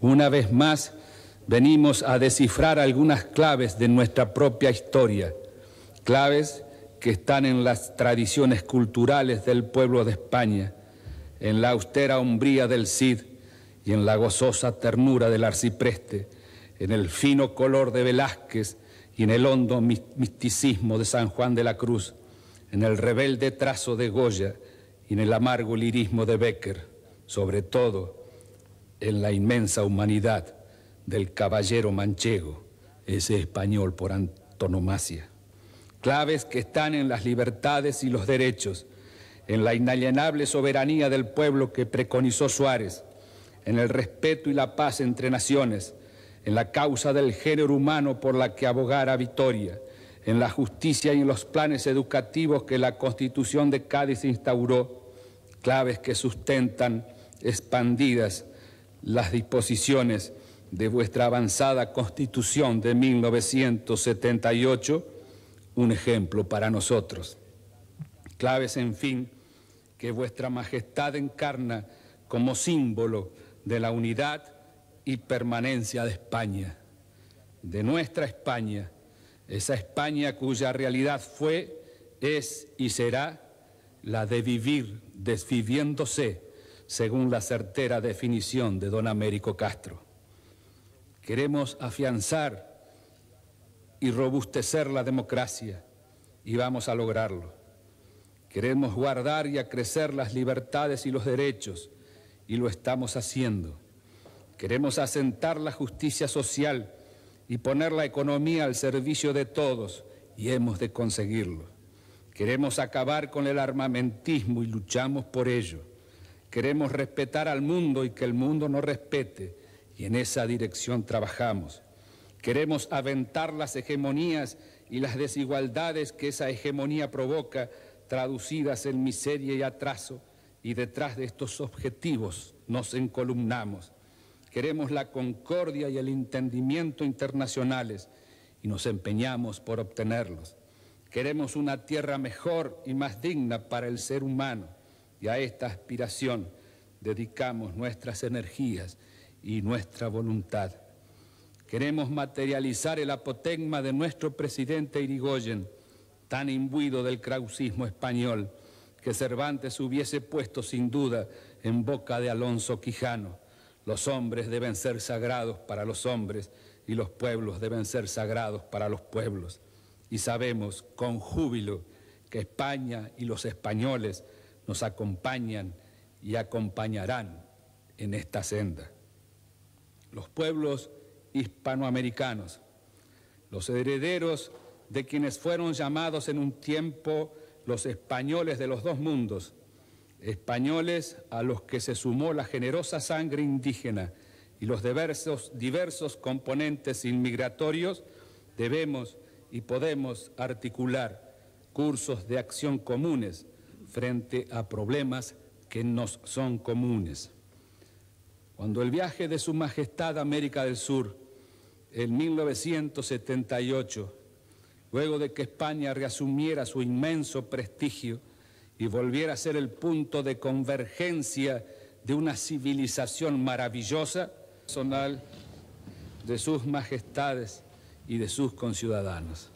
Una vez más, venimos a descifrar algunas claves de nuestra propia historia, claves que están en las tradiciones culturales del pueblo de España, en la austera hombría del Cid y en la gozosa ternura del arcipreste, en el fino color de Velázquez y en el hondo misticismo de San Juan de la Cruz, en el rebelde trazo de Goya y en el amargo lirismo de Becker. Sobre todo, en la inmensa humanidad del caballero manchego, ese español por antonomasia. Claves que están en las libertades y los derechos, en la inalienable soberanía del pueblo que preconizó Suárez, en el respeto y la paz entre naciones, en la causa del género humano por la que abogara Vitoria, en la justicia y en los planes educativos que la Constitución de Cádiz instauró, claves que sustentan, expandidas, las disposiciones de vuestra avanzada constitución de 1978, un ejemplo para nosotros. Claves, en fin, que vuestra majestad encarna como símbolo de la unidad y permanencia de España, de nuestra España, esa España cuya realidad fue, es y será la de vivir desviviéndose según la certera definición de don Américo Castro. Queremos afianzar y robustecer la democracia y vamos a lograrlo. Queremos guardar y acrecer las libertades y los derechos y lo estamos haciendo. Queremos asentar la justicia social y poner la economía al servicio de todos y hemos de conseguirlo. Queremos acabar con el armamentismo y luchamos por ello. Queremos respetar al mundo y que el mundo nos respete, y en esa dirección trabajamos. Queremos aventar las hegemonías y las desigualdades que esa hegemonía provoca, traducidas en miseria y atraso, y detrás de estos objetivos nos encolumnamos. Queremos la concordia y el entendimiento internacionales y nos empeñamos por obtenerlos. Queremos una tierra mejor y más digna para el ser humano y a esta aspiración dedicamos nuestras energías y nuestra voluntad. Queremos materializar el apotegma de nuestro presidente Irigoyen, tan imbuido del krausismo español, que Cervantes hubiese puesto sin duda en boca de Alonso Quijano. Los hombres deben ser sagrados para los hombres y los pueblos deben ser sagrados para los pueblos. Y sabemos con júbilo que España y los españoles nos acompañan y acompañarán en esta senda. Los pueblos hispanoamericanos, los herederos de quienes fueron llamados en un tiempo los españoles de los dos mundos, españoles a los que se sumó la generosa sangre indígena y los diversos, diversos componentes inmigratorios, debemos y podemos articular cursos de acción comunes frente a problemas que nos son comunes. Cuando el viaje de Su Majestad a América del Sur en 1978, luego de que España reasumiera su inmenso prestigio y volviera a ser el punto de convergencia de una civilización maravillosa, personal de sus majestades y de sus conciudadanos.